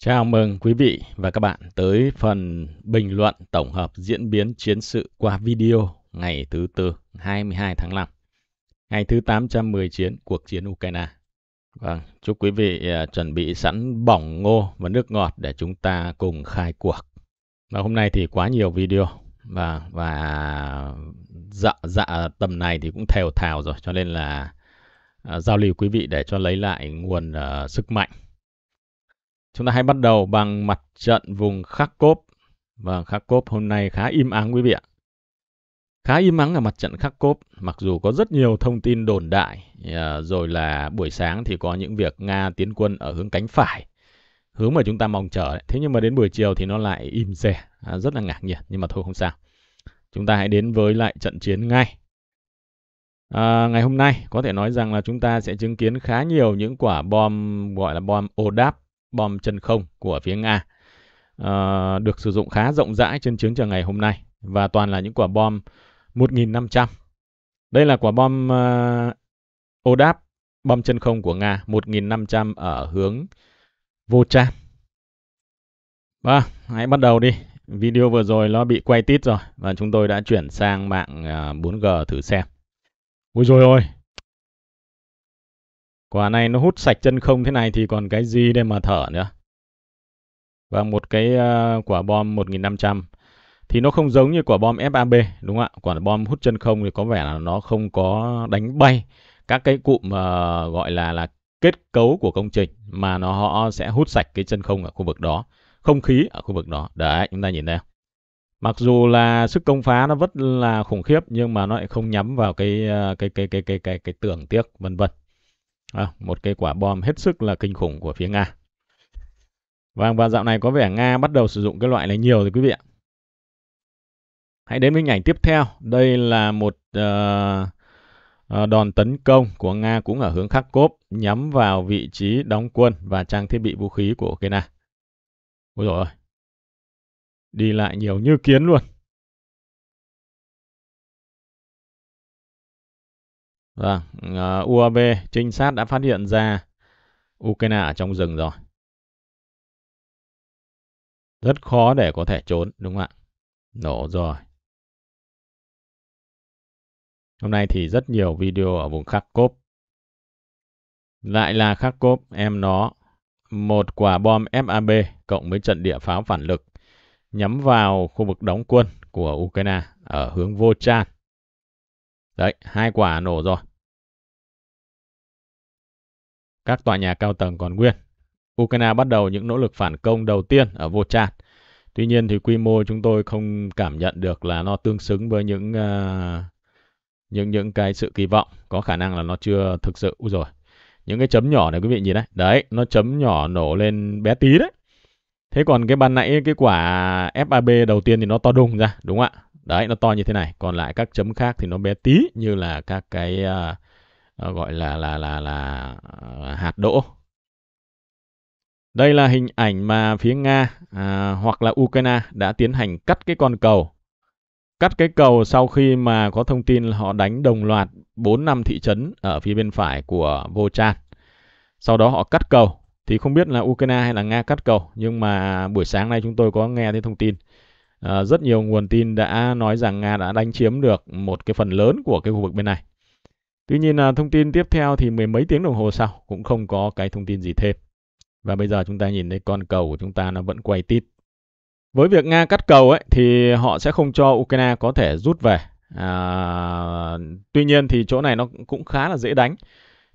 Chào mừng quý vị và các bạn tới phần bình luận tổng hợp diễn biến chiến sự qua video ngày thứ tư 22 tháng 5, ngày thứ chiến cuộc chiến Ukraine. Vâng, chúc quý vị à, chuẩn bị sẵn bỏng ngô và nước ngọt để chúng ta cùng khai cuộc. Và hôm nay thì quá nhiều video và và dạ dạ tầm này thì cũng thèo thào rồi cho nên là uh, giao lưu quý vị để cho lấy lại nguồn uh, sức mạnh Chúng ta hãy bắt đầu bằng mặt trận vùng Kharkov. Vâng, Kharkov hôm nay khá im ắng quý vị ạ. Khá im ắng ở mặt trận Kharkov, mặc dù có rất nhiều thông tin đồn đại, à, rồi là buổi sáng thì có những việc Nga tiến quân ở hướng cánh phải, hướng mà chúng ta mong chờ. Thế nhưng mà đến buổi chiều thì nó lại im rè, à, rất là ngạc nhiên, nhưng mà thôi không sao. Chúng ta hãy đến với lại trận chiến ngay. À, ngày hôm nay có thể nói rằng là chúng ta sẽ chứng kiến khá nhiều những quả bom gọi là bom ODAP bom chân không của phía Nga uh, được sử dụng khá rộng rãi trên chiến trường ngày hôm nay và toàn là những quả bom 1.500. Đây là quả bom uh, ờ, ODAP, bom chân không của Nga 1.500 ở hướng Vô Trang. Và hãy bắt đầu đi. Video vừa rồi nó bị quay tít rồi và chúng tôi đã chuyển sang mạng uh, ờ, 4G thử xem. Ôi rồi ôi, Quả này nó hút sạch chân không thế này thì còn cái gì để mà thở nữa. Và một cái uh, quả bom 1500 thì nó không giống như quả bom FAB đúng không ạ? Quả bom hút chân không thì có vẻ là nó không có đánh bay các cái cụm uh, gọi là là kết cấu của công trình mà nó họ sẽ hút sạch cái chân không ở khu vực đó, không khí ở khu vực đó. Đấy, chúng ta nhìn đây. Mặc dù là sức công phá nó rất là khủng khiếp nhưng mà nó lại không nhắm vào cái ờ, cái cái cái cái cái cái, cái tường tiếc vân vân à, một cái quả bom hết sức là kinh khủng của phía Nga. Vâng, và dạo này có vẻ Nga bắt đầu sử dụng cái loại này nhiều rồi quý vị ạ. Hãy đến với hình ảnh tiếp theo. Đây là một uh, đòn tấn công của Nga cũng ở hướng khắc Kharkov nhắm vào vị trí đóng quân và trang thiết bị vũ khí của Ukraine. Ôi dồi ơi. Đi lại nhiều như kiến luôn. Vâng, uh, ờ, UAV trinh sát đã phát hiện ra Ukraine ở trong rừng rồi. Rất khó để có thể trốn, đúng không ạ? Nổ rồi. Hôm nay thì rất nhiều video ở vùng Kharkov. Lại là Kharkov, em nó. Một quả bom FAB cộng với trận địa pháo phản lực nhắm vào khu vực đóng quân của Ukraine ở hướng Vochan. Đấy, hai quả nổ rồi các tòa nhà cao tầng còn nguyên. Ukraine bắt đầu những nỗ lực phản công đầu tiên ở Vochat. Tuy nhiên thì quy mô chúng tôi không cảm nhận được là nó tương xứng với những uh, những những cái sự kỳ vọng, có khả năng là nó chưa thực sự Úi rồi. Những cái chấm nhỏ này quý vị nhìn đấy, đấy, nó chấm nhỏ nổ lên bé tí đấy. Thế còn cái ban nãy cái quả FAB đầu tiên thì nó to đùng ra, đúng không ạ? Đấy, nó to như thế này, còn lại các chấm khác thì nó bé tí như là các cái uh, Ờ, gọi là là là là ờ, hạt đỗ. Đây là hình ảnh mà phía Nga à, hoặc là Ukraine đã tiến hành cắt cái con cầu. Cắt cái cầu sau khi mà có thông tin là họ đánh đồng loạt 4 năm thị trấn ở phía bên phải của Vochan. Sau đó họ cắt cầu. Thì không biết là Ukraine hay là Nga cắt cầu. Nhưng mà buổi sáng nay chúng tôi có nghe thấy thông tin. À, rất nhiều nguồn tin đã nói rằng Nga đã đánh chiếm được một cái phần lớn của cái khu vực bên này. Tuy nhiên là thông tin tiếp theo thì mười mấy tiếng đồng hồ sau cũng không có cái thông tin gì thêm. Và bây giờ chúng ta nhìn thấy con cầu của chúng ta nó vẫn quay tít. Với việc Nga cắt cầu ấy thì họ sẽ không cho Ukraine có thể rút về. À, tuy nhiên thì chỗ này nó cũng khá là dễ đánh.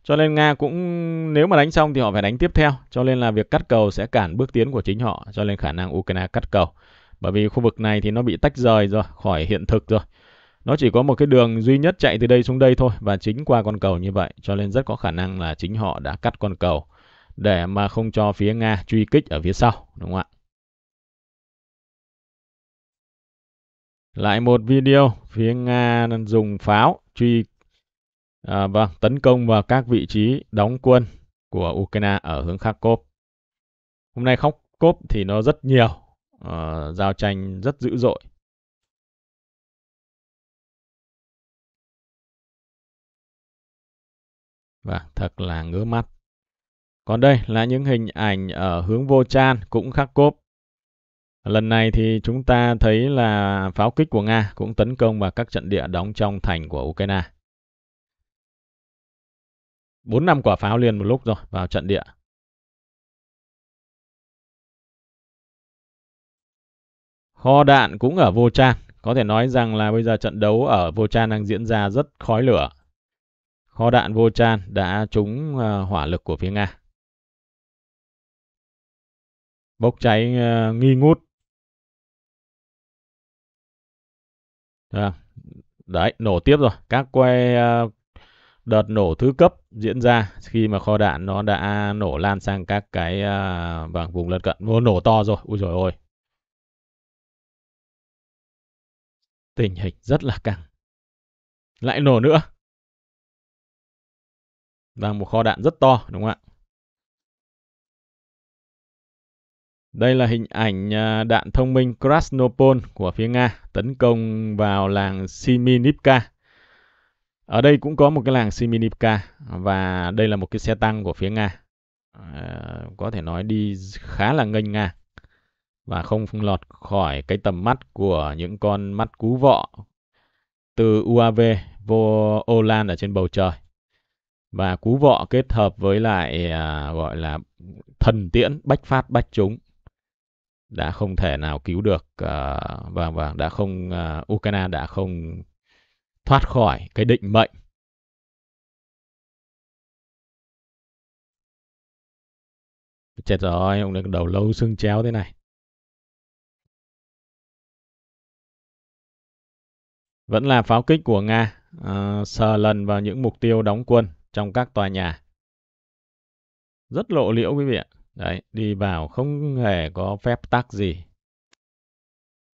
Cho nên Nga cũng nếu mà đánh xong thì họ phải đánh tiếp theo. Cho nên là việc cắt cầu sẽ cản bước tiến của chính họ. Cho nên khả năng Ukraine cắt cầu. Bởi vì khu vực này thì nó bị tách rời rồi, khỏi hiện thực rồi. Nó chỉ có một cái đường duy nhất chạy từ đây xuống đây thôi và chính qua con cầu như vậy, cho nên rất có khả năng là chính họ đã cắt con cầu để mà không cho phía Nga truy kích ở phía sau, đúng không ạ? Lại một video phía Nga dùng pháo truy à, vâng, tấn công vào các vị trí đóng quân của Ukraine ở hướng Kharkov. Hôm nay Kharkov thì nó rất nhiều, uh, giao tranh rất dữ dội và vâng, thật là ngứa mắt. Còn đây là những hình ảnh ở hướng Vô Chan cũng Kharkov. Lần này thì chúng ta thấy là pháo kích của Nga cũng tấn công vào các trận địa đóng trong thành của Ukraine. 4 năm quả pháo liền một lúc rồi vào trận địa. Kho đạn cũng ở Vô Chan. Có thể nói rằng là bây giờ trận đấu ở Vô Chan đang diễn ra rất khói lửa, kho đạn vô tràn đã trúng ờ, hỏa lực của phía Nga. Bốc cháy ờ, nghi ngút. À? đấy, nổ tiếp rồi. Các quay ờ, đợt nổ thứ cấp diễn ra khi mà kho đạn nó đã nổ lan sang các cái vâng, vùng lân cận. Nó nổ to rồi. Ui rồi ôi. Tình hình rất là căng. Lại nổ nữa. Vâng, một kho đạn rất to, đúng không ạ? Đây là hình ảnh à, đạn thông minh Krasnopol của phía Nga tấn công vào làng Siminipka. Ở đây cũng có một cái làng Siminipka và đây là một cái xe tăng của phía Nga. À, có thể nói đi khá là nghênh nga và không lọt khỏi cái tầm mắt của những con mắt cú vọ từ UAV vô ô ở trên bầu trời và cú vọ kết hợp với lại à, gọi là thần tiễn bách phát bách trúng đã không thể nào cứu được à, và và đã không à, Ukraine đã không thoát khỏi cái định mệnh chết rồi ông được đầu lâu xương chéo thế này vẫn là pháo kích của nga à, sờ lần vào những mục tiêu đóng quân trong các tòa nhà. Rất lộ liễu quý vị ạ. Đấy, đi vào không hề có phép tắc gì.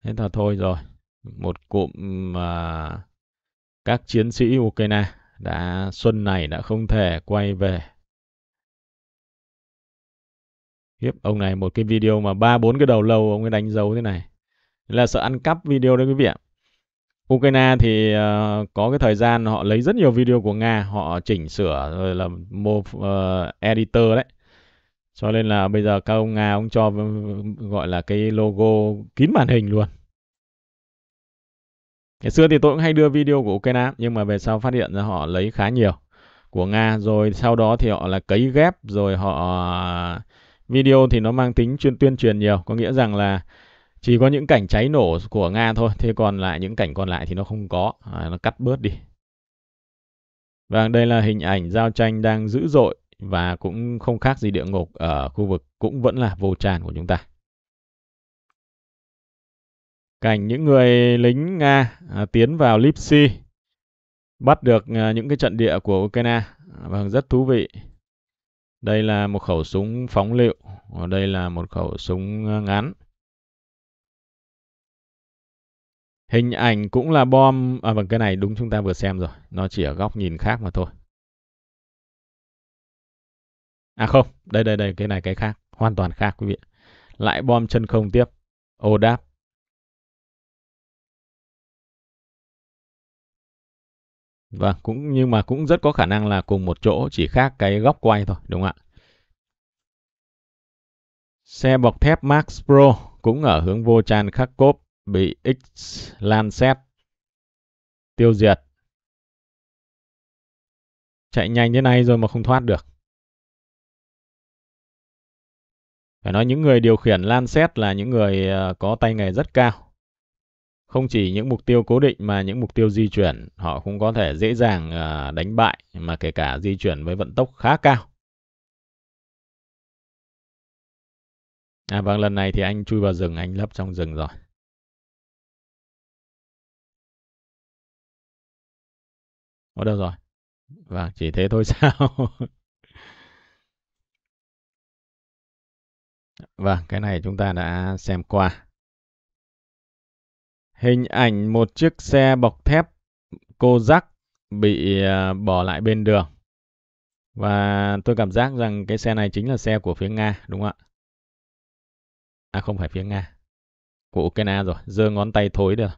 Thế là thôi rồi. Một cụm mà các chiến sĩ Ukraine đã xuân này đã không thể quay về. hiếp ông này một cái video mà ba bốn cái đầu lâu ông ấy đánh dấu thế này. Là sợ ăn cắp video đấy quý vị ạ. Ukraine thì uh, có cái thời gian họ lấy rất nhiều video của Nga, họ chỉnh sửa rồi là mô uh, ờ, editor đấy. Cho nên là bây giờ các ông Nga ông cho ừ, gọi là cái logo kín màn hình luôn. Ngày xưa thì tôi cũng hay đưa video của Ukraine nhưng mà về sau phát hiện ra họ lấy khá nhiều của Nga rồi sau đó thì họ là cấy ghép rồi họ ờ, video thì nó mang tính chuyên tuyên truyền nhiều, có nghĩa rằng là chỉ có những cảnh cháy nổ của Nga thôi, thế còn lại những cảnh còn lại thì nó không có, à, nó cắt bớt đi. và vâng, đây là hình ảnh giao tranh đang dữ dội và cũng không khác gì địa ngục ở khu vực cũng vẫn là vô tràn của chúng ta. Cảnh những người lính Nga à, tiến vào LIPSY, bắt được à, những cái trận địa của Ukraine, à, vâng, rất thú vị. Đây là một khẩu súng phóng lựu, đây là một khẩu súng à, ngắn. Hình ảnh cũng là bom. À vâng, cái này đúng chúng ta vừa xem rồi. Nó chỉ ở góc nhìn khác mà thôi. À không, đây đây đây, cái này cái khác. Hoàn toàn khác quý vị. Lại bom chân không tiếp. Ô đáp. Vâng, cũng nhưng mà cũng rất có khả năng là cùng một chỗ chỉ khác cái góc quay thôi, đúng không ạ? Xe bọc thép Max Pro cũng ở hướng vô tràn khắc Kharkov bị X-Lancet tiêu diệt. Chạy nhanh thế này rồi mà không thoát được. Phải nói những người điều khiển Lancet là những người ờ, có tay nghề rất cao. Không chỉ những mục tiêu cố định mà những mục tiêu di chuyển họ cũng có thể dễ dàng ờ, đánh bại mà kể cả di chuyển với vận tốc khá cao. À vâng, lần này thì anh chui vào rừng, anh lấp trong rừng rồi. Ủa đâu rồi? Vâng, chỉ thế thôi sao? vâng, cái này chúng ta đã xem qua. Hình ảnh một chiếc xe bọc thép cô rắc bị ờ, bỏ lại bên đường. Và tôi cảm giác rằng cái xe này chính là xe của phía Nga, đúng không ạ? À không phải phía Nga. Của Ukraine rồi, giơ ngón tay thối được.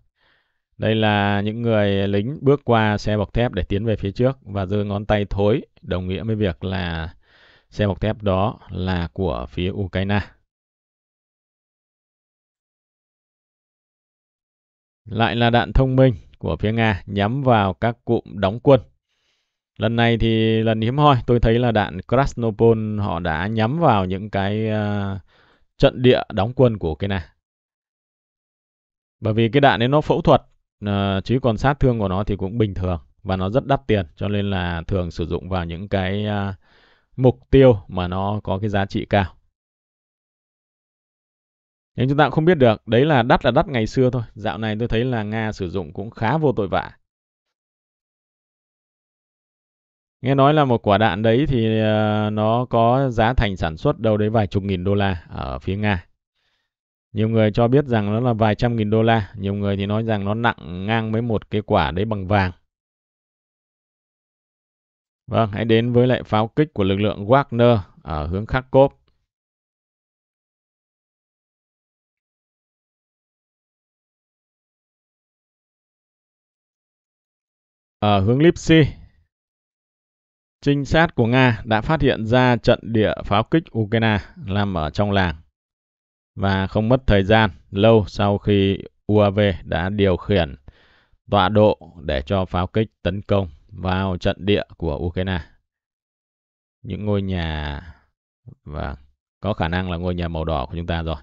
Đây là những người lính bước qua xe bọc thép để tiến về phía trước và giơ ngón tay thối, đồng nghĩa với việc là xe bọc thép đó là của phía Ukraine. Lại là đạn thông minh của phía Nga nhắm vào các cụm đóng quân. Lần này thì lần hiếm hoi tôi thấy là đạn Krasnopol họ đã nhắm vào những cái uh, trận địa đóng quân của Ukraine. Bởi vì cái đạn ấy nó phẫu thuật uh, chứ còn sát thương của nó thì cũng bình thường và nó rất đắt tiền cho nên là thường sử dụng vào những cái uh, mục tiêu mà nó có cái giá trị cao. Nhưng chúng ta không biết được, đấy là đắt là đắt ngày xưa thôi. Dạo này tôi thấy là Nga sử dụng cũng khá vô tội vạ. Nghe nói là một quả đạn đấy thì ờ, nó có giá thành sản xuất đâu đấy vài chục nghìn đô la ở phía Nga. Nhiều người cho biết rằng nó là vài trăm nghìn đô la, nhiều người thì nói rằng nó nặng ngang với một cái quả đấy bằng vàng. Vâng, hãy đến với lại pháo kích của lực lượng Wagner ở hướng Kharkov. Ở hướng Lipsi, trinh sát của Nga đã phát hiện ra trận địa pháo kích Ukraine nằm ở trong làng và không mất thời gian lâu sau khi UAV đã điều khiển tọa độ để cho pháo kích tấn công vào trận địa của Ukraine. Những ngôi nhà và vâng, có khả năng là ngôi nhà màu đỏ của chúng ta rồi.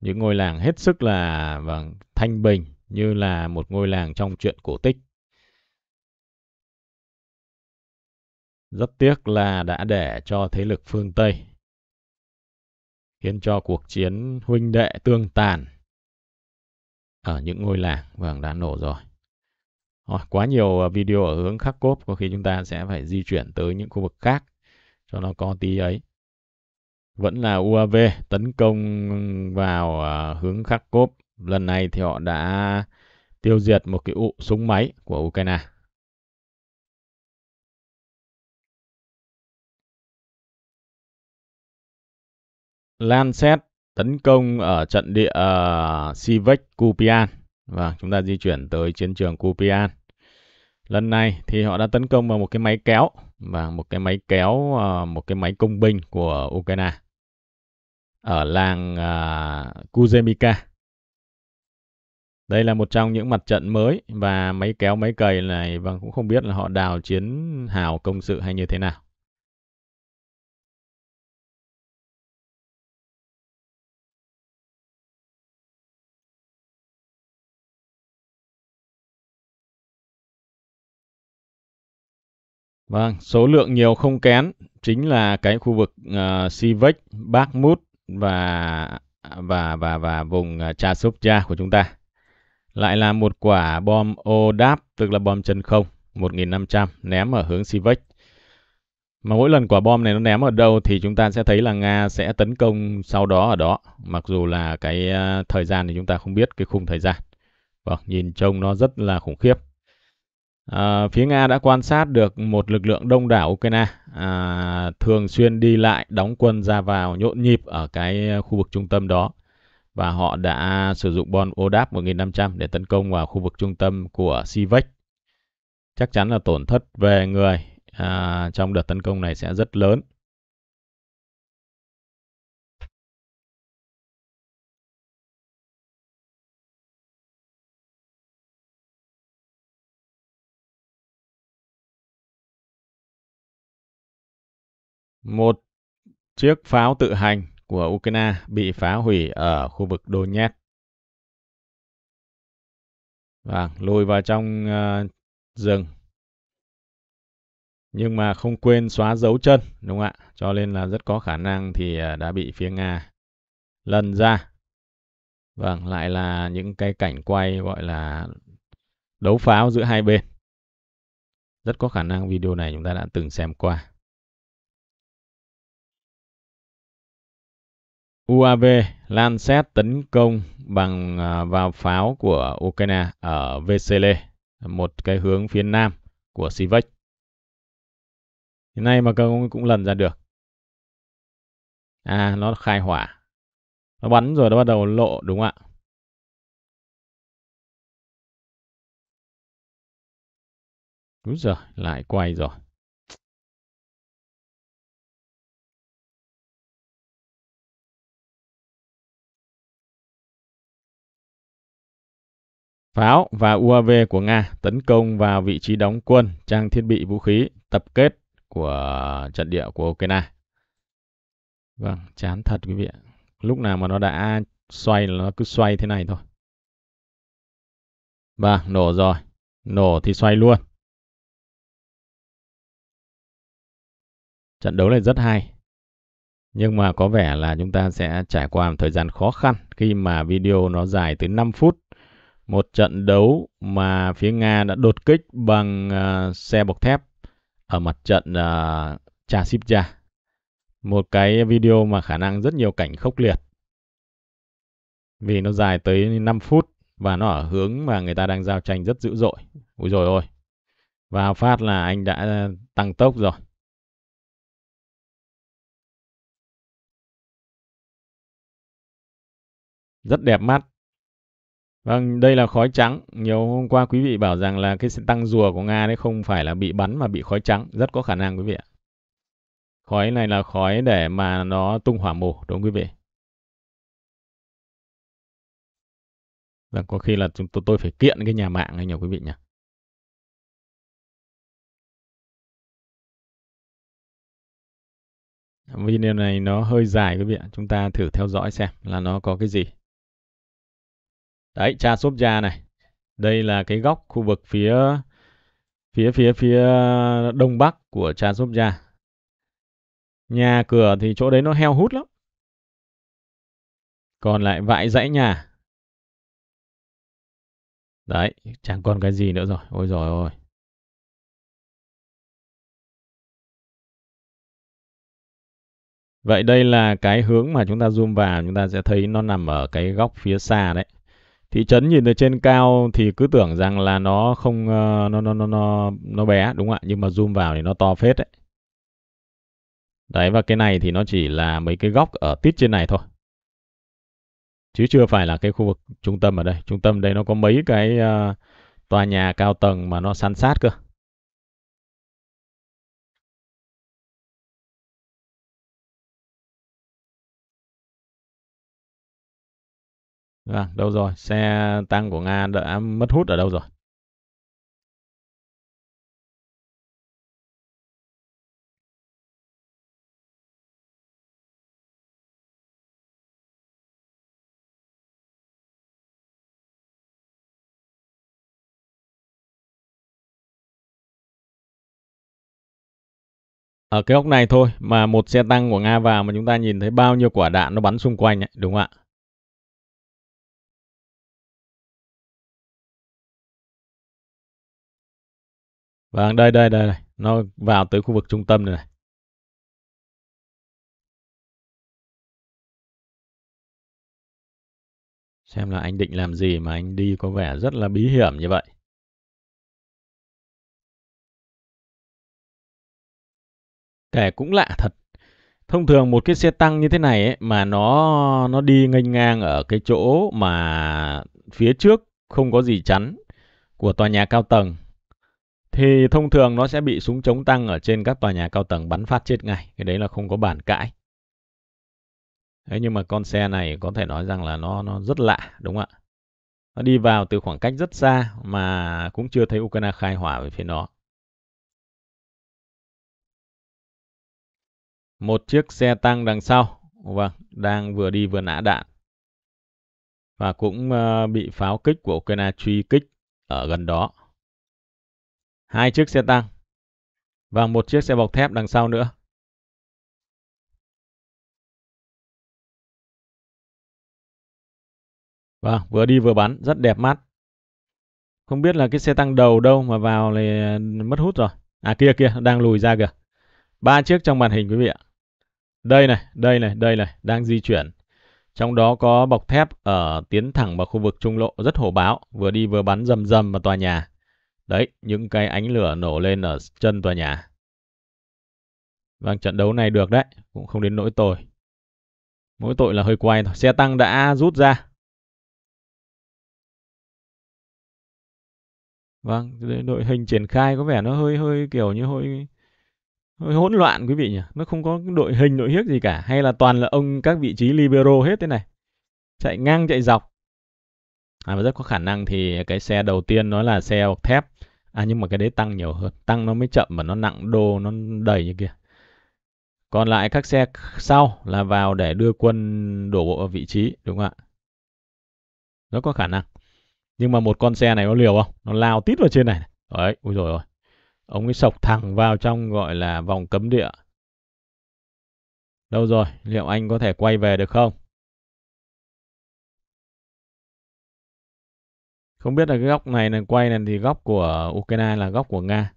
Những ngôi làng hết sức là vâng thanh bình như là một ngôi làng trong truyện cổ tích. Rất tiếc là đã để cho thế lực phương Tây khiến cho cuộc chiến huynh đệ tương tàn ở những ngôi làng vâng đã nổ rồi à, quá nhiều à, video ở hướng khắc cốp có khi chúng ta sẽ phải di chuyển tới những khu vực khác cho nó có tí ấy vẫn là UAV tấn công vào à, hướng khắc cốp lần này thì họ đã tiêu diệt một cái ụ súng máy của Ukraine Lancet tấn công ở trận địa uh, ờ, Sivek Kupian. Và vâng, chúng ta di chuyển tới chiến trường Kupian. Lần này thì họ đã tấn công vào một cái máy kéo và một cái máy kéo ờ, một cái máy công binh của Ukraine ở làng ờ, Kuzemika. Đây là một trong những mặt trận mới và máy kéo máy cày này vâng cũng không biết là họ đào chiến hào công sự hay như thế nào. Vâng, số lượng nhiều không kén chính là cái khu vực uh, ờ, Sivek, Bakhmut và và và và vùng uh, ờ, Chasovcha của chúng ta. Lại là một quả bom ô đáp tức là bom chân không 1500 ném ở hướng Sivek. Mà mỗi lần quả bom này nó ném ở đâu thì chúng ta sẽ thấy là Nga sẽ tấn công sau đó ở đó, mặc dù là cái ờ, thời gian thì chúng ta không biết cái khung thời gian. Vâng, nhìn trông nó rất là khủng khiếp. À, phía Nga đã quan sát được một lực lượng đông đảo Ukraine à, thường xuyên đi lại, đóng quân ra vào nhộn nhịp ở cái ờ, khu vực trung tâm đó. Và họ đã sử dụng bom ODAP 1500 để tấn công vào khu vực trung tâm của Sivek. Chắc chắn là tổn thất về người à, trong đợt tấn công này sẽ rất lớn. Một chiếc pháo tự hành của Ukraine bị phá hủy ở khu vực Donetsk. Vâng, lùi vào trong uh, rừng. Nhưng mà không quên xóa dấu chân, đúng không ạ? Cho nên là rất có khả năng thì uh, đã bị phía Nga lần ra. Vâng, lại là những cái cảnh quay gọi là đấu pháo giữa hai bên. Rất có khả năng video này chúng ta đã từng xem qua. UAV Lancet tấn công bằng à, vào pháo của Ukraine ở Vesele, một cái hướng phía nam của Sivek. Hiện nay mà công cũng lần ra được. À, nó khai hỏa. Nó bắn rồi nó bắt đầu lộ đúng không ạ? Úi giời, lại quay rồi. pháo và UAV của Nga tấn công vào vị trí đóng quân, trang thiết bị vũ khí, tập kết của trận địa của Ukraine. Vâng, chán thật quý vị ạ. Lúc nào mà nó đã xoay là nó cứ xoay thế này thôi. Vâng, nổ rồi. Nổ thì xoay luôn. Trận đấu này rất hay. Nhưng mà có vẻ là chúng ta sẽ trải qua một thời gian khó khăn khi mà video nó dài tới 5 phút một trận đấu mà phía Nga đã đột kích bằng uh, xe bọc thép ở mặt trận uh, à, Chasivcha. Một cái video mà khả năng rất nhiều cảnh khốc liệt. Vì nó dài tới 5 phút và nó ở hướng mà người ta đang giao tranh rất dữ dội. Úi rồi ôi. Và phát là anh đã à, tăng tốc rồi. Rất đẹp mắt Vâng, đây là khói trắng. Nhiều hôm qua quý vị bảo rằng là cái tăng rùa của Nga đấy không phải là bị bắn mà bị khói trắng. Rất có khả năng quý vị ạ. Khói này là khói để mà nó tung hỏa mù, đúng không quý vị? Vâng, có khi là chúng tôi, tôi phải kiện cái nhà mạng hay nhiều quý vị nhỉ? Video này nó hơi dài quý vị ạ. Chúng ta thử theo dõi xem là nó có cái gì đấy cha sốp da này đây là cái góc khu vực phía phía phía phía đông bắc của cha sốp da nhà cửa thì chỗ đấy nó heo hút lắm còn lại vại dãy nhà đấy chẳng còn cái gì nữa rồi ôi rồi ôi Vậy đây là cái hướng mà chúng ta zoom vào chúng ta sẽ thấy nó nằm ở cái góc phía xa đấy thị trấn nhìn từ trên cao thì cứ tưởng rằng là nó không ờ, nó nó nó nó nó bé đúng không ạ nhưng mà zoom vào thì nó to phết đấy đấy và cái này thì nó chỉ là mấy cái góc ở tít trên này thôi chứ chưa phải là cái khu vực trung tâm ở đây trung tâm đây nó có mấy cái uh, tòa nhà cao tầng mà nó san sát cơ À, đâu rồi? Xe tăng của Nga đã mất hút ở đâu rồi? ở cái ốc này thôi mà một xe tăng của Nga vào mà chúng ta nhìn thấy bao nhiêu quả đạn nó bắn xung quanh ấy, đúng không ạ? Vâng, đây, đây, đây. Nó vào tới khu vực trung tâm này này. Xem là anh định làm gì mà anh đi có vẻ rất là bí hiểm như vậy. Kể cũng lạ thật. Thông thường một cái xe tăng như thế này ấy, mà nó nó đi nghênh ngang ở cái chỗ mà phía trước không có gì chắn của tòa nhà cao tầng thì thông thường nó sẽ bị súng chống tăng ở trên các tòa nhà cao tầng bắn phát chết ngay. Cái đấy là không có bản cãi. thế nhưng mà con xe này có thể nói rằng là nó nó rất lạ, đúng không ạ? Nó đi vào từ khoảng cách rất xa mà cũng chưa thấy Ukraine khai hỏa về phía nó. Một chiếc xe tăng đằng sau, vâng, đang vừa đi vừa nã đạn. Và cũng ờ, bị pháo kích của Ukraine truy kích ở gần đó hai chiếc xe tăng và một chiếc xe bọc thép đằng sau nữa. và vâng, vừa đi vừa bắn, rất đẹp mắt. Không biết là cái xe tăng đầu đâu mà vào thì ừ, mất hút rồi. À kia kia, đang lùi ra kìa. Ba chiếc trong màn hình quý vị ạ. Đây này, đây này, đây này, đang di chuyển. Trong đó có bọc thép ở tiến thẳng vào khu vực trung lộ rất hổ báo, vừa đi vừa bắn rầm rầm vào tòa nhà. Đấy, những cái ánh lửa nổ lên ở chân tòa nhà. Vâng, trận đấu này được đấy, cũng không đến nỗi tội. Mỗi tội là hơi quay thôi, xe tăng đã rút ra. Vâng, đội hình triển khai có vẻ nó hơi hơi kiểu như hơi hơi hỗn loạn quý vị nhỉ. Nó không có đội hình đội hiếc gì cả, hay là toàn là ông các vị trí libero hết thế này. Chạy ngang chạy dọc à, và rất có khả năng thì cái xe đầu tiên nó là xe thép à nhưng mà cái đấy tăng nhiều hơn tăng nó mới chậm mà nó nặng đô nó đầy như kia còn lại các xe sau là vào để đưa quân đổ bộ vào vị trí đúng không ạ rất có khả năng nhưng mà một con xe này nó liều không nó lao tít vào trên này đấy ui rồi rồi ông ấy sộc thẳng vào trong gọi là vòng cấm địa đâu rồi liệu anh có thể quay về được không Không biết là cái góc này là quay này thì góc của Ukraine là góc của Nga.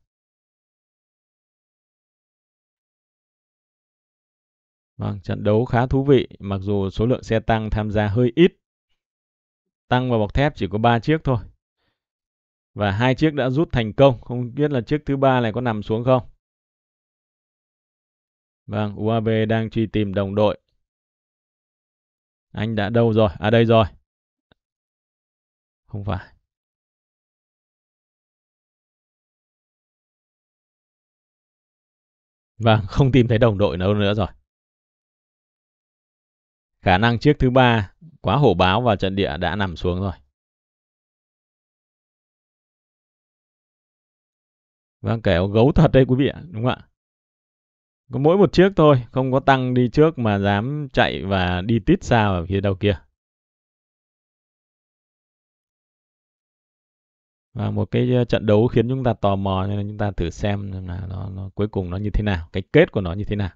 Vâng, trận đấu khá thú vị, mặc dù số lượng xe tăng tham gia hơi ít. Tăng và bọc thép chỉ có 3 chiếc thôi. Và hai chiếc đã rút thành công, không biết là chiếc thứ ba này có nằm xuống không. Vâng, UAV đang truy tìm đồng đội. Anh đã đâu rồi? À đây rồi. Không phải. Vâng, không tìm thấy đồng đội đâu nữa rồi. Khả năng chiếc thứ ba quá hổ báo và trận địa đã nằm xuống rồi. Vâng, kẻo gấu thật đấy quý vị ạ, đúng không ạ? Có mỗi một chiếc thôi, không có tăng đi trước mà dám chạy và đi tít xa ở phía đầu kia. và một cái trận đấu khiến chúng ta tò mò nên chúng ta thử xem là nó, nó cuối cùng nó như thế nào cái kết của nó như thế nào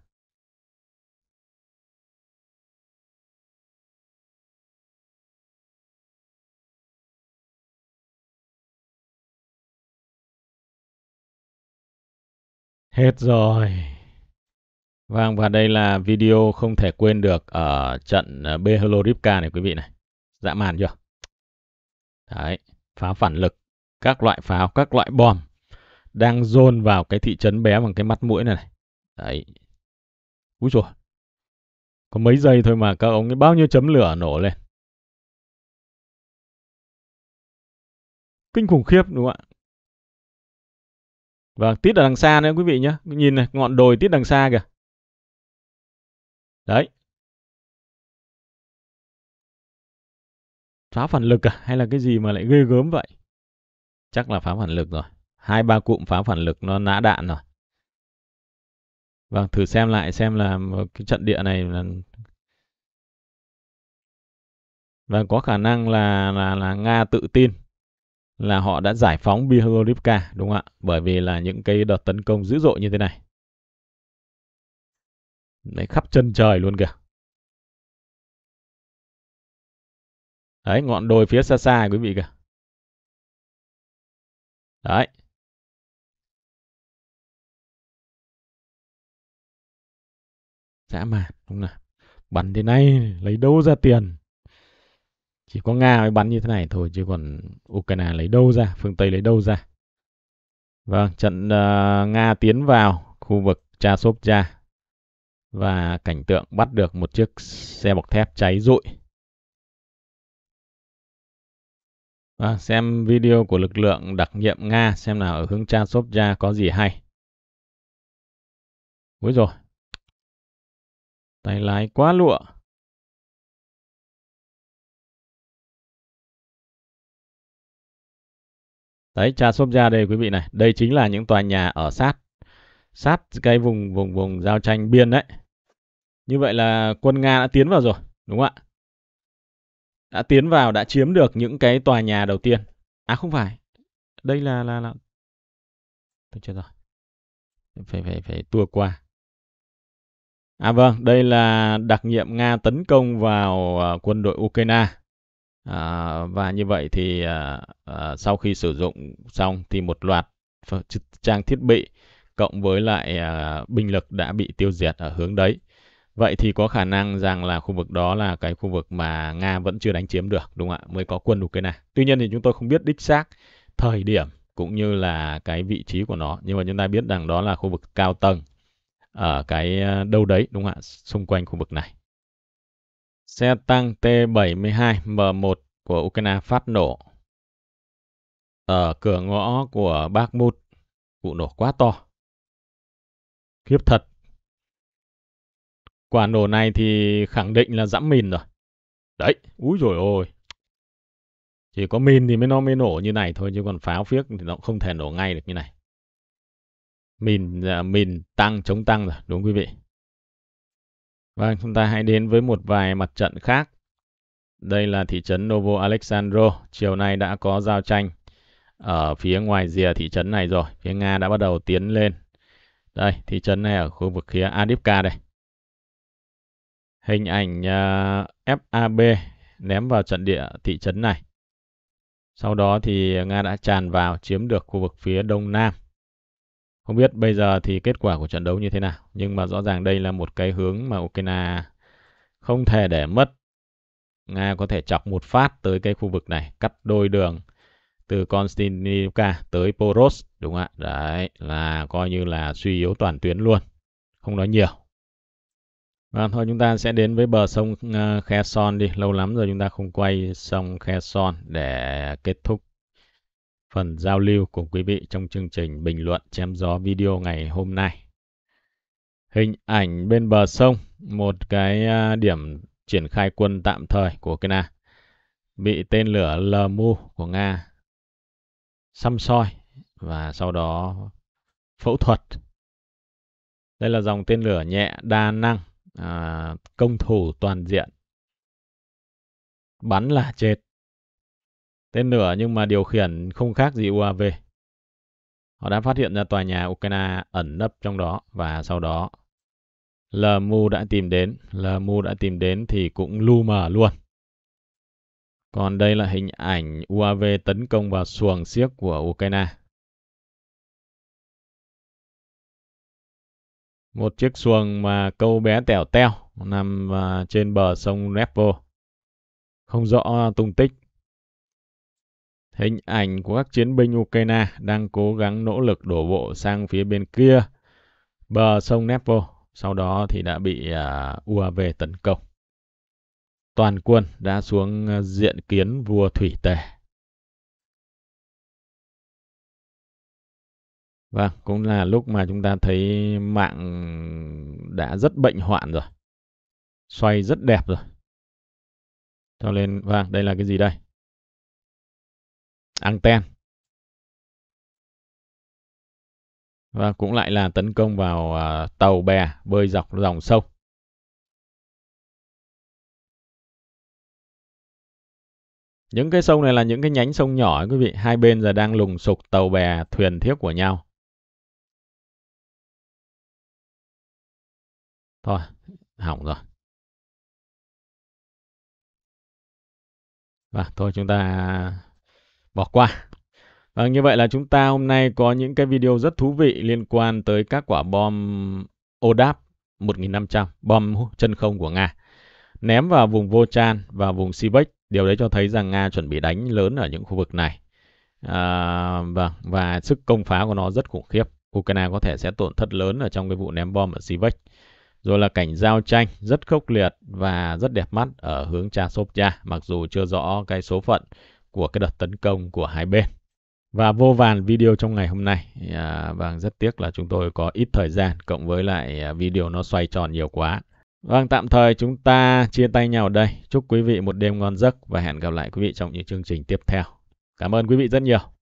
Hết rồi. Vâng, và đây là video không thể quên được ở trận ờ, Beholorivka này quý vị này. Dã man chưa? Đấy, phá phản lực các loại pháo, các loại bom đang dồn vào cái thị trấn bé bằng cái mắt mũi này này. Đấy. Úi dồi. Có mấy giây thôi mà các ông ấy bao nhiêu chấm lửa nổ lên. Kinh khủng khiếp đúng không ạ? và vâng, tít ở đằng xa nữa quý vị nhé. Nhìn này, ngọn đồi tít đằng xa kìa. Đấy. Phá phản lực à? Hay là cái gì mà lại ghê gớm vậy? Chắc là phá phản lực rồi. Hai ba cụm phá phản lực nó nã đạn rồi. Vâng, thử xem lại xem là cái trận địa này là và vâng, có khả năng là là là Nga tự tin là họ đã giải phóng Bihrivka đúng không ạ? Bởi vì là những cái đợt tấn công dữ dội như thế này. Đấy khắp chân trời luôn kìa. Đấy ngọn đồi phía xa xa quý vị kìa. Đấy. Dã mà, đúng không nào bắn thế này lấy đâu ra tiền? Chỉ có Nga mới bắn như thế này thôi chứ còn Ukraine lấy đâu ra, phương Tây lấy đâu ra. Vâng, trận uh, Nga tiến vào khu vực Chasovcha và cảnh tượng bắt được một chiếc xe bọc thép cháy rụi. À, xem video của lực lượng đặc nhiệm Nga xem nào ở hướng cha sốp ra có gì hay. Úi rồi. Tay lái quá lụa. Đấy, cha sốp ra đây quý vị này. Đây chính là những tòa nhà ở sát. Sát cái vùng vùng vùng giao tranh biên đấy. Như vậy là quân Nga đã tiến vào rồi, đúng không ạ? đã tiến vào đã chiếm được những cái tòa nhà đầu tiên. À không phải. Đây là là là Tôi chưa rồi. Phải phải phải tua qua. À vâng, đây là đặc nhiệm Nga tấn công vào ờ, quân đội Ukraine. À, và như vậy thì à, à, sau khi sử dụng xong thì một loạt trang thiết bị cộng với lại à, binh lực đã bị tiêu diệt ở hướng đấy. Vậy thì có khả năng rằng là khu vực đó là cái khu vực mà Nga vẫn chưa đánh chiếm được đúng không ạ? Mới có quân Ukraine. Tuy nhiên thì chúng tôi không biết đích xác thời điểm cũng như là cái vị trí của nó. Nhưng mà chúng ta biết rằng đó là khu vực cao tầng ở cái ờ, đâu đấy đúng không ạ? Xung quanh khu vực này. Xe tăng T-72 M1 của Ukraine phát nổ ở cửa ngõ của Bakhmut. Vụ nổ quá to. Khiếp thật Quả nổ này thì khẳng định là dẫm mìn rồi. Đấy, úi rồi ôi. Chỉ có mìn thì mới nó mới nổ như này thôi, chứ còn pháo phiếc thì nó không thể nổ ngay được như này. Mìn, à, mìn tăng, chống tăng rồi, đúng quý vị. Vâng, chúng ta hãy đến với một vài mặt trận khác. Đây là thị trấn Novo Alexandro. Chiều nay đã có giao tranh ở phía ngoài rìa thị trấn này rồi. Phía Nga đã bắt đầu tiến lên. Đây, thị trấn này ở khu vực phía Adipka đây hình ảnh uh, à, FAB ném vào trận địa thị trấn này. Sau đó thì Nga đã tràn vào chiếm được khu vực phía đông nam. Không biết bây giờ thì kết quả của trận đấu như thế nào, nhưng mà rõ ràng đây là một cái hướng mà Ukraine không thể để mất. Nga có thể chọc một phát tới cái khu vực này, cắt đôi đường từ Konstantinivka tới Poros, đúng không ạ? Đấy, là coi như là suy yếu toàn tuyến luôn. Không nói nhiều và vâng, thôi chúng ta sẽ đến với bờ sông uh, ờ, Kherson đi. Lâu lắm rồi chúng ta không quay sông Kherson để kết thúc phần giao lưu của quý vị trong chương trình bình luận chém gió video ngày hôm nay. Hình ảnh bên bờ sông, một cái ờ, điểm triển khai quân tạm thời của Ukraine bị tên lửa LMU của Nga xăm soi và sau đó phẫu thuật. Đây là dòng tên lửa nhẹ đa năng à, công thủ toàn diện bắn là chết tên lửa nhưng mà điều khiển không khác gì UAV họ đã phát hiện ra tòa nhà Ukraine ẩn nấp trong đó và sau đó LMU đã tìm đến LMU đã tìm đến thì cũng lu mờ luôn còn đây là hình ảnh UAV tấn công vào xuồng xiếc của Ukraine một chiếc xuồng mà câu bé tẻo teo nằm à, trên bờ sông Nepo. Không rõ tung tích. Hình ảnh của các chiến binh Ukraine đang cố gắng nỗ lực đổ bộ sang phía bên kia bờ sông Nepo, sau đó thì đã bị à, UAV tấn công. Toàn quân đã xuống à, diện kiến vua Thủy Tề. Vâng, cũng là lúc mà chúng ta thấy mạng đã rất bệnh hoạn rồi. Xoay rất đẹp rồi. Cho nên, vâng, đây là cái gì đây? Anten. Và vâng, cũng lại là tấn công vào à, tàu bè bơi dọc dòng sông. Những cái sông này là những cái nhánh sông nhỏ quý vị, hai bên giờ đang lùng sục tàu bè thuyền thiếp của nhau. Thôi, hỏng rồi. Và thôi chúng ta bỏ qua. Và như vậy là chúng ta hôm nay có những cái video rất thú vị liên quan tới các quả bom ODAP 1500, bom chân không của Nga. Ném vào vùng Vochan và vùng Sibek, điều đấy cho thấy rằng Nga chuẩn bị đánh lớn ở những khu vực này. À, và, vâng, và sức công phá của nó rất khủng khiếp. Ukraine có thể sẽ tổn thất lớn ở trong cái vụ ném bom ở Sivek. Rồi là cảnh giao tranh rất khốc liệt và rất đẹp mắt ở hướng Cha Sopcha, mặc dù chưa rõ cái số phận của cái đợt tấn công của hai bên. Và vô vàn video trong ngày hôm nay. À, vâng, rất tiếc là chúng tôi có ít thời gian, cộng với lại à, video nó xoay tròn nhiều quá. Vâng, tạm thời chúng ta chia tay nhau ở đây. Chúc quý vị một đêm ngon giấc và hẹn gặp lại quý vị trong những chương trình tiếp theo. Cảm ơn quý vị rất nhiều.